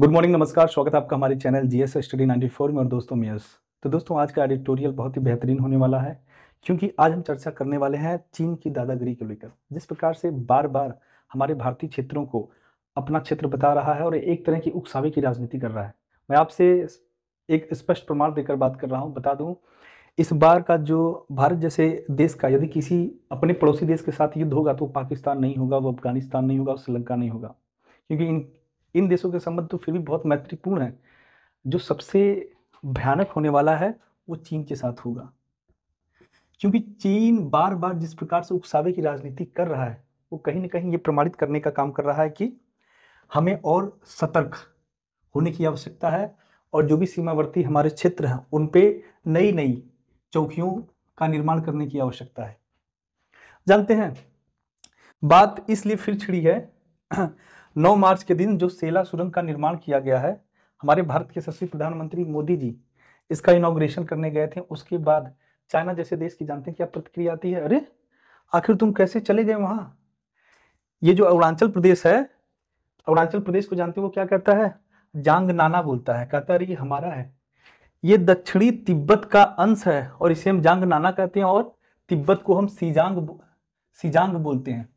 good morning नमस्कार स्वागत है आपका हमारे channel G S study ninety four में और दोस्तों में यस तो दोस्तों आज का एडिटोरियल बहुत ही बेहतरीन होने वाला है क्योंकि आज हम चर्चा करने वाले हैं चीन की दादागिरी को लेकर जिस प्रकार से बार बार हमारे भारतीय क्षेत्रों को अपना क्षेत्र बता रहा है और एक तरह की उकसावे की राजनीति कर रहा है मैं आपसे एक स्पष्ट प्रमाण देकर बात कर रहा हूँ बता दूँ इस बार का जो भारत जैसे देश का यदि किसी अपने पड़ोसी देश के साथ युद्ध होगा तो पाकिस्तान नहीं होगा वो अफगानिस्तान नहीं होगा श्रीलंका नहीं होगा क्योंकि इन इन देशों के संबंध तो फिर भी बहुत महत्वपूर्ण है जो सबसे भयानक होने वाला है वो चीन के साथ होगा क्योंकि चीन बार बार जिस प्रकार से उकसावे की राजनीति कर रहा है वो कहीं ना कहीं ये प्रमाणित करने का काम कर रहा है कि हमें और सतर्क होने की आवश्यकता है और जो भी सीमावर्ती हमारे क्षेत्र हैं उन पे नई नई चौकियों का निर्माण करने की आवश्यकता है जानते हैं बात इसलिए फिर छिड़ी है 9 मार्च के दिन जो सेला सुरंग का निर्माण किया गया है हमारे भारत के सबसे प्रधानमंत्री मोदी जी इसका इनोग्रेशन करने गए थे उसके बाद चाइना जैसे देश की जानते हैं क्या प्रतिक्रिया आती है अरे आखिर तुम कैसे चले गए वहां ये जो अरुणाचल प्रदेश है अरुणाचल प्रदेश को जानते हो क्या कहता है जांग नाना बोलता है कहता है ये हमारा है ये दक्षिणी तिब्बत का अंश है और इसे हम जांग नाना कहते हैं और तिब्बत को हम सीजांग सीजांग बोलते हैं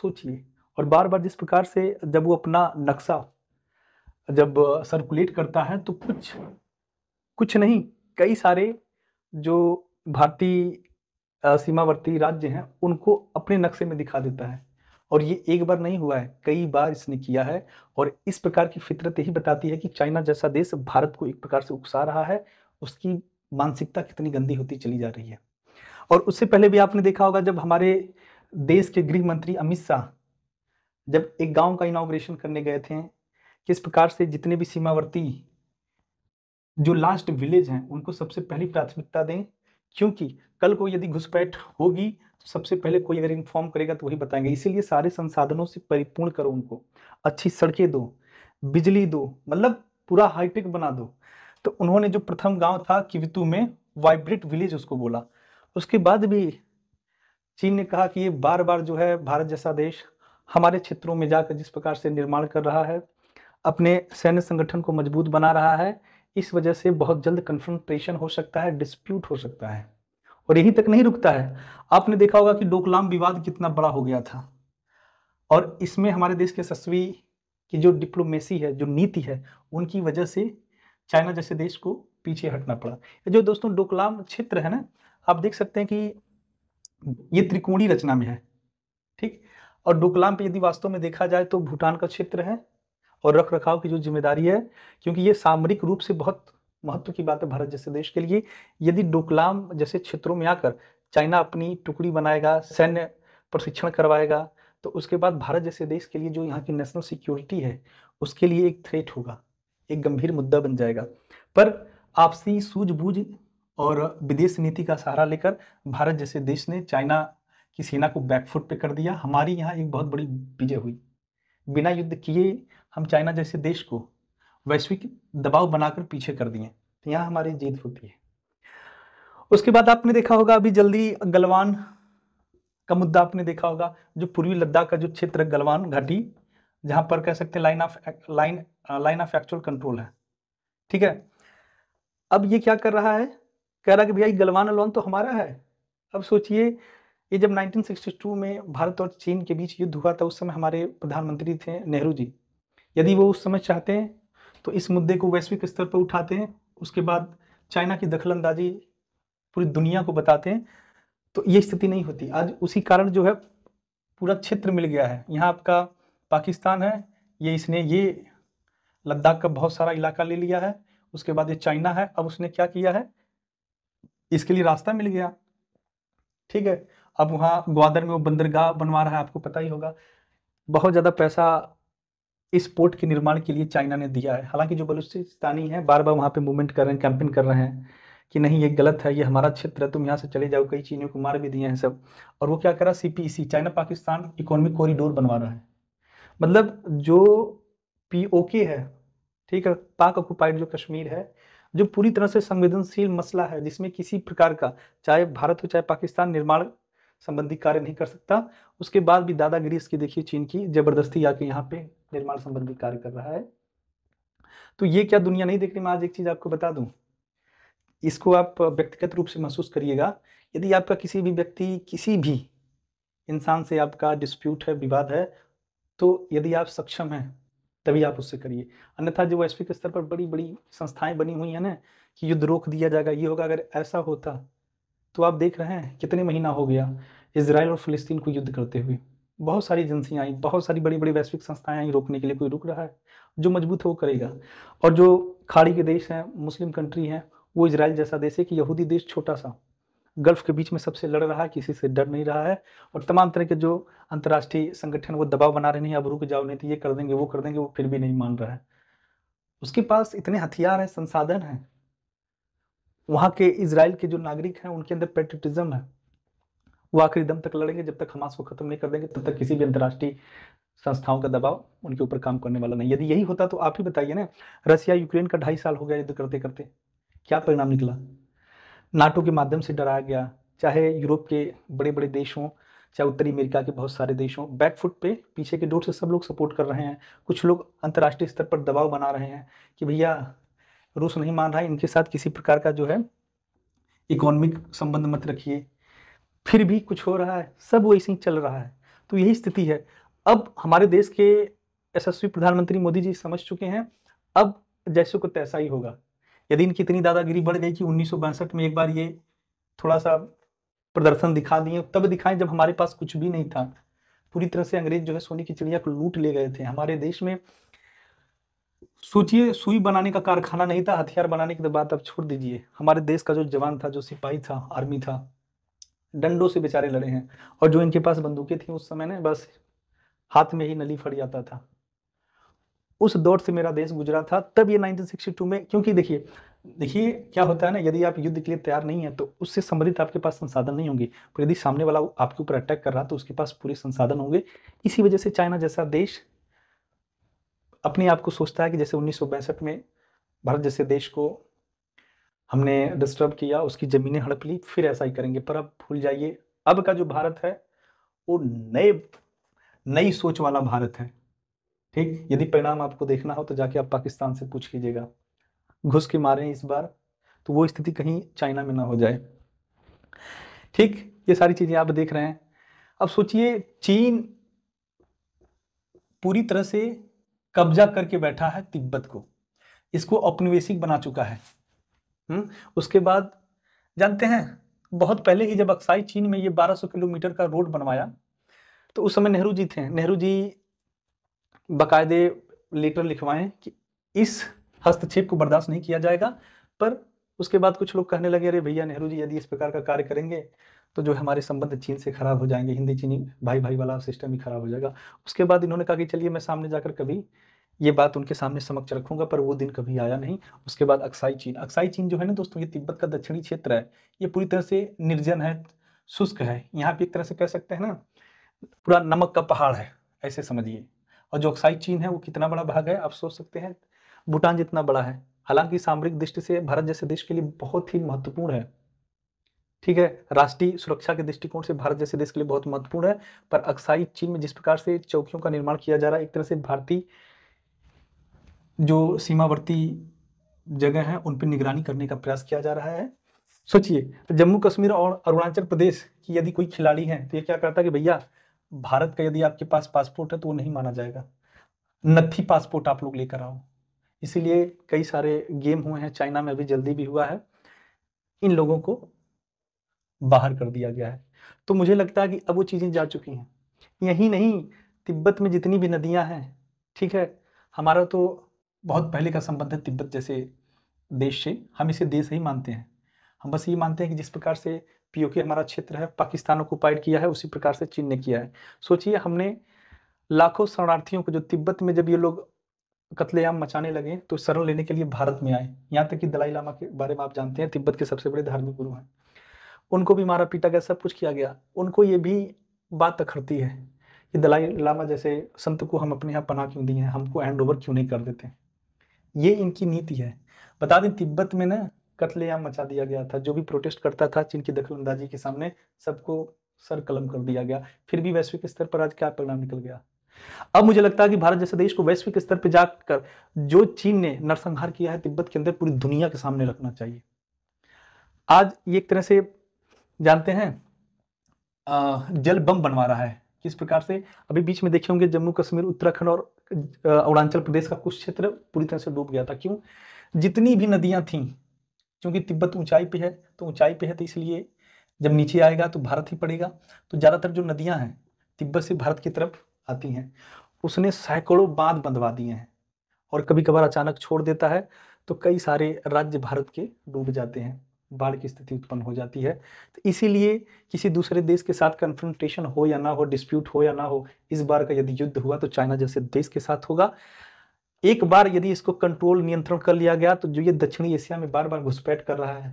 सोचिए और बार बार जिस प्रकार से जब वो अपना नक्शा जब सर्कुलेट करता है तो कुछ कुछ नहीं कई सारे जो भारतीय सीमावर्ती राज्य हैं उनको अपने नक्शे में दिखा देता है और ये एक बार नहीं हुआ है कई बार इसने किया है और इस प्रकार की फितरत यही बताती है कि चाइना जैसा देश भारत को एक प्रकार से उकसा रहा है उसकी मानसिकता कितनी गंदी होती चली जा रही है और उससे पहले भी आपने देखा होगा जब हमारे देश के गृह मंत्री अमित शाह जब एक गांव का इनाग्रेशन करने गए थे किस प्रकार से जितने भी सीमावर्ती जो लास्ट विलेज हैं उनको सबसे पहली प्राथमिकता दें क्योंकि कल को यदि घुसपैठ होगी तो सबसे पहले कोई अगर इन्फॉर्म करेगा तो वही बताएंगे इसीलिए सारे संसाधनों से परिपूर्ण करो उनको अच्छी सड़कें दो बिजली दो मतलब पूरा हाईटेक बना दो तो उन्होंने जो प्रथम गांव था किवितु में वाइब्रेट विलेज उसको बोला उसके बाद भी चीन ने कहा कि ये बार बार जो है भारत जैसा देश हमारे क्षेत्रों में जाकर जिस प्रकार से निर्माण कर रहा है अपने सैन्य संगठन को मजबूत बना रहा है इस वजह से बहुत जल्द कन्फ्रंट्रेशन हो सकता है डिस्प्यूट हो सकता है और यहीं तक नहीं रुकता है आपने देखा होगा कि डोकलाम विवाद कितना बड़ा हो गया था और इसमें हमारे देश के सस्वी की जो डिप्लोमेसी है जो नीति है उनकी वजह से चाइना जैसे देश को पीछे हटना पड़ा जो दोस्तों डोकलाम क्षेत्र है ना आप देख सकते हैं कि ये त्रिकोणी रचना में है ठीक और डोकलाम पे यदि वास्तव में देखा जाए तो भूटान का क्षेत्र है और रख रखाव की जो जिम्मेदारी है क्योंकि ये सामरिक रूप से बहुत महत्व की बात है भारत जैसे देश के लिए यदि डोकलाम जैसे क्षेत्रों में आकर चाइना अपनी टुकड़ी बनाएगा सैन्य प्रशिक्षण करवाएगा तो उसके बाद भारत जैसे देश के लिए जो यहाँ की नेशनल सिक्योरिटी है उसके लिए एक थ्रेट होगा एक गंभीर मुद्दा बन जाएगा पर आपसी सूझबूझ और विदेश नीति का सहारा लेकर भारत जैसे देश ने चाइना कि सेना को बैकफुट पे कर दिया हमारी यहाँ एक बहुत बड़ी विजय हुई बिना युद्ध किए हम चाइना जैसे देश को वैश्विक दबाव बनाकर पीछे कर दिए तो यहाँ हमारी जीत होती है उसके बाद आपने देखा होगा अभी जल्दी गलवान का मुद्दा आपने देखा होगा जो पूर्वी लद्दाख का जो क्षेत्र गलवान घाटी जहां पर कह सकते हैं line of line line of actual control है ठीक है अब ये क्या कर रहा है कह रहा कि भैया गलवान अलवान तो हमारा है अब सोचिए ये जब 1962 में भारत और चीन के बीच युद्ध हुआ था उस समय हमारे प्रधानमंत्री थे नेहरू जी यदि वो उस समय चाहते हैं तो इस मुद्दे को वैश्विक स्तर पर उठाते हैं उसके बाद चाइना की दखलंदाजी पूरी दुनिया को बताते हैं तो ये स्थिति नहीं होती आज उसी कारण जो है पूरा क्षेत्र मिल गया है यहाँ आपका पाकिस्तान है ये इसने ये लद्दाख का बहुत सारा इलाका ले लिया है उसके बाद ये चाइना है अब उसने क्या किया है इसके लिए रास्ता मिल गया ठीक है अब वहाँ ग्वादर में वो बंदरगाह बनवा रहा है आपको पता ही होगा बहुत ज़्यादा पैसा इस पोर्ट के निर्माण के लिए चाइना ने दिया है हालांकि जो बलूचिस्तानी है बार बार वहाँ पे मूवमेंट कर रहे हैं कैंपेन कर रहे हैं कि नहीं ये गलत है ये हमारा क्षेत्र है तुम यहाँ से चले जाओ कई चीनियों को मार भी दिए हैं सब और वो क्या कर रहा है सी चाइना पाकिस्तान इकोनॉमिक कॉरिडोर बनवा रहा है मतलब जो पी है ठीक है पाक ऑक्यूपाइड जो कश्मीर है जो पूरी तरह से संवेदनशील मसला है जिसमें किसी प्रकार का चाहे भारत हो चाहे पाकिस्तान निर्माण संबंधी कार्य नहीं कर सकता उसके बाद भी दादागिरी इसकी देखिए चीन की जबरदस्ती आके यहाँ पे निर्माण संबंधी कार्य कर रहा है तो ये क्या दुनिया नहीं रही मैं आज एक चीज आपको बता दूं इसको आप व्यक्तिगत रूप से महसूस करिएगा यदि आपका किसी भी व्यक्ति किसी भी इंसान से आपका डिस्प्यूट है विवाद है तो यदि आप सक्षम हैं तभी आप उससे करिए अन्यथा जो वैश्विक स्तर पर बड़ी बड़ी संस्थाएं बनी हुई हैं ना कि युद्ध रोक दिया जाएगा ये होगा अगर ऐसा होता तो आप देख रहे हैं कितने महीना हो गया इसराइल और फ़लस्तीन को युद्ध करते हुए बहुत सारी एजेंसियाँ आई बहुत सारी बड़ी बड़ी वैश्विक संस्थाएं आई रोकने के लिए कोई रुक रहा है जो मजबूत है वो करेगा और जो खाड़ी के देश हैं मुस्लिम कंट्री हैं वो इसराइल जैसा देश है कि यहूदी देश छोटा सा गल्फ के बीच में सबसे लड़ रहा है किसी से डर नहीं रहा है और तमाम तरह के जो अंतर्राष्ट्रीय संगठन वो दबाव बना रहे नहीं अब रुक जाओ नहीं तो ये कर देंगे वो कर देंगे वो फिर भी नहीं मान रहा है उसके पास इतने हथियार हैं संसाधन हैं वहाँ के इसराइल के जो नागरिक हैं उनके अंदर पेट्रिटिज्म है वो आखिरी दम तक लड़ेंगे जब तक हमास को खत्म नहीं कर देंगे तब तक किसी भी अंतर्राष्ट्रीय संस्थाओं का दबाव उनके ऊपर काम करने वाला नहीं यदि यही होता तो आप ही बताइए ना रसिया यूक्रेन का ढाई साल हो गया युद्ध करते करते क्या परिणाम निकला नाटो के माध्यम से डराया गया चाहे यूरोप के बड़े बड़े देश हों चाहे उत्तरी अमेरिका के बहुत सारे देश हों बैकफुट पे पीछे के डोर से सब लोग सपोर्ट कर रहे हैं कुछ लोग अंतर्राष्ट्रीय स्तर पर दबाव बना रहे हैं कि भैया रूस नहीं मान रहा है इनके साथ किसी प्रकार का जो है इकोनॉमिक संबंध मत रखिए फिर भी कुछ हो रहा है सब वैसे ही चल रहा है तो यही स्थिति है अब हमारे देश के यशस्वी प्रधानमंत्री मोदी जी समझ चुके हैं अब जैसे को तैसा ही होगा यदि इनकी इतनी दादागिरी बढ़ गई कि उन्नीस में एक बार ये थोड़ा सा प्रदर्शन दिखा दिए तब दिखाएं जब हमारे पास कुछ भी नहीं था पूरी तरह से अंग्रेज जो है सोने की चिड़िया को लूट ले गए थे हमारे देश में सोचिए सुई बनाने का कारखाना नहीं था हथियार बनाने की बात आप छोड़ दीजिए हमारे देश का जो जवान था जो सिपाही था आर्मी था डंडों से बेचारे लड़े हैं और जो इनके पास बंदूकें थी उस समय ने बस हाथ में ही नली फट जाता था उस दौर से मेरा देश गुजरा था तब ये 1962 में क्योंकि देखिए देखिए क्या होता है ना यदि आप युद्ध के लिए तैयार नहीं है तो उससे संबंधित आपके पास संसाधन नहीं होंगे पर यदि सामने वाला आपके ऊपर अटैक कर रहा है तो उसके पास पूरे संसाधन होंगे इसी वजह से चाइना जैसा देश अपने आप को सोचता है कि जैसे उन्नीस में भारत जैसे देश को हमने डिस्टर्ब किया उसकी ज़मीनें हड़प ली फिर ऐसा ही करेंगे पर अब भूल जाइए अब का जो भारत है वो नए नई सोच वाला भारत है ठीक यदि परिणाम आपको देखना हो तो जाके आप पाकिस्तान से पूछ लीजिएगा घुस के मारे इस बार तो वो स्थिति कहीं चाइना में ना हो जाए ठीक ये सारी चीज़ें आप देख रहे हैं अब सोचिए चीन पूरी तरह से कब्जा करके बैठा है तिब्बत को इसको औपनिवेशिक बना चुका है हम्म, उसके बाद जानते हैं बहुत पहले ही जब अक्साई चीन में ये 1200 किलोमीटर का रोड बनवाया तो उस समय नेहरू जी थे नेहरू जी बाकायदे लेटर लिखवाएं कि इस हस्तक्षेप को बर्दाश्त नहीं किया जाएगा पर उसके बाद कुछ लोग कहने लगे अरे भैया नेहरू जी यदि इस प्रकार का कार्य करेंगे तो जो हमारे संबंध चीन से खराब हो जाएंगे हिंदी चीनी भाई भाई वाला सिस्टम ही खराब हो जाएगा उसके बाद इन्होंने कहा कि चलिए मैं सामने जाकर कभी ये बात उनके सामने समक्ष रखूंगा पर वो दिन कभी आया नहीं उसके बाद अक्साई चीन अक्साई चीन जो है ना दोस्तों ये तिब्बत का दक्षिणी क्षेत्र है ये पूरी तरह से निर्जन है शुष्क है यहाँ पे एक तरह से कह सकते हैं ना पूरा नमक का पहाड़ है ऐसे समझिए और जो अक्साई चीन है वो कितना बड़ा भाग है आप सोच सकते हैं भूटान जितना बड़ा है हालांकि सामरिक दृष्टि से भारत जैसे देश के लिए बहुत ही महत्वपूर्ण है ठीक है राष्ट्रीय सुरक्षा के दृष्टिकोण से भारत जैसे देश के लिए बहुत महत्वपूर्ण है पर अक्साई चीन में जिस प्रकार से चौकियों का निर्माण किया जा रहा है एक तरह से भारतीय जो सीमावर्ती जगह है उन पर निगरानी करने का प्रयास किया जा रहा है सोचिए जम्मू कश्मीर और अरुणाचल प्रदेश की यदि कोई खिलाड़ी है तो ये क्या करता है कि भैया भारत का यदि आपके पास पासपोर्ट है तो वो नहीं माना जाएगा नथी पासपोर्ट आप लोग लेकर आओ इसीलिए कई सारे गेम हुए हैं चाइना में अभी जल्दी भी हुआ है इन लोगों को बाहर कर दिया गया है तो मुझे लगता है कि अब वो चीज़ें जा चुकी हैं यही नहीं तिब्बत में जितनी भी नदियाँ हैं ठीक है हमारा तो बहुत पहले का संबंध है तिब्बत जैसे देश से हम इसे देश ही मानते हैं हम बस ये मानते हैं कि जिस प्रकार से पीओके हमारा क्षेत्र है पाकिस्तान पाइड किया है उसी प्रकार से चीन ने किया है सोचिए हमने लाखों शरणार्थियों को जो तिब्बत में जब ये लोग कतलेआम मचाने लगे तो शरण लेने के लिए भारत में आए यहाँ तक कि दलाई लामा के बारे में आप जानते हैं तिब्बत के सबसे बड़े धार्मिक गुरु हैं उनको भी मारा पीटा गया सब कुछ किया गया उनको ये भी बात अखड़ती है कि दलाई लामा जैसे संत को हम अपने यहाँ पना क्यों दिए हैं हमको हैंड ओवर क्यों नहीं कर देते ये इनकी नीति है बता दें तिब्बत में ना कतलेआम मचा दिया गया था जो भी प्रोटेस्ट करता था चीन की दखलंदाजी के सामने सबको सर कलम कर दिया गया फिर भी वैश्विक स्तर पर आज क्या परिणाम निकल गया अब मुझे लगता है कि भारत जैसे देश को वैश्विक स्तर पर जाकर जो चीन ने नरसंहार किया है तिब्बत के अंदर पूरी दुनिया के सामने रखना चाहिए आज ये एक तरह से जानते हैं जल बम बनवा रहा है किस प्रकार से अभी बीच में देखे होंगे जम्मू कश्मीर उत्तराखंड और अरुणाचल प्रदेश का कुछ क्षेत्र पूरी तरह से डूब गया था क्यों जितनी भी नदियां थीं क्योंकि तिब्बत ऊंचाई पे है तो ऊंचाई पे है तो इसलिए जब नीचे आएगा तो भारत ही पड़ेगा तो ज़्यादातर जो नदियां हैं तिब्बत से भारत की तरफ आती हैं उसने सैकड़ों बांध बंधवा दिए हैं और कभी कभार अचानक छोड़ देता है तो कई सारे राज्य भारत के डूब जाते हैं बाढ़ की स्थिति उत्पन्न हो जाती है तो इसीलिए किसी दूसरे देश के साथ कन्फ्रंटेशन हो या ना हो डिस्प्यूट हो या ना हो इस बार का यदि युद्ध हुआ तो चाइना जैसे देश के साथ होगा एक बार यदि इसको कंट्रोल नियंत्रण कर लिया गया तो जो ये दक्षिणी एशिया में बार बार घुसपैठ कर रहा है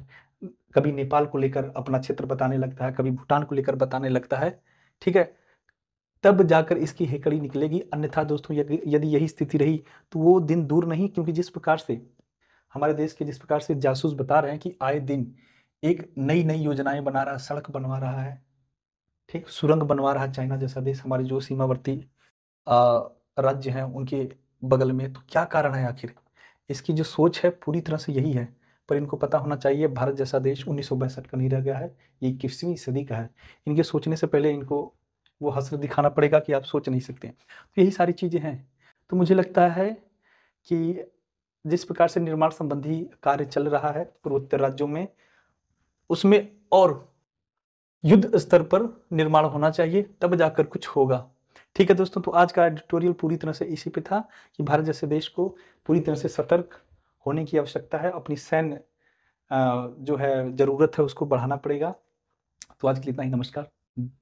कभी नेपाल को लेकर अपना क्षेत्र बताने लगता है कभी भूटान को लेकर बताने लगता है ठीक है तब जाकर इसकी हेकड़ी निकलेगी अन्यथा दोस्तों यदि यही स्थिति रही तो वो दिन दूर नहीं क्योंकि जिस प्रकार से हमारे देश के जिस प्रकार से जासूस बता रहे हैं कि आए दिन एक नई नई योजनाएं बना रहा सड़क बनवा रहा है ठीक सुरंग बनवा रहा चाइना जैसा देश हमारे जो सीमावर्ती राज्य हैं उनके बगल में तो क्या कारण है आखिर इसकी जो सोच है पूरी तरह से यही है पर इनको पता होना चाहिए भारत जैसा देश उन्नीस का नहीं रह गया है ये इक्कीसवीं सदी का है इनके सोचने से पहले इनको वो हसर दिखाना पड़ेगा कि आप सोच नहीं सकते तो यही सारी चीज़ें हैं तो मुझे लगता है कि जिस प्रकार से निर्माण संबंधी कार्य चल रहा है पूर्वोत्तर राज्यों में उसमें और युद्ध स्तर पर निर्माण होना चाहिए तब जाकर कुछ होगा ठीक है दोस्तों तो आज का एडिटोरियल पूरी तरह से इसी पे था कि भारत जैसे देश को पूरी तरह से सतर्क होने की आवश्यकता है अपनी सैन्य जो है ज़रूरत है उसको बढ़ाना पड़ेगा तो आज के लिए इतना ही नमस्कार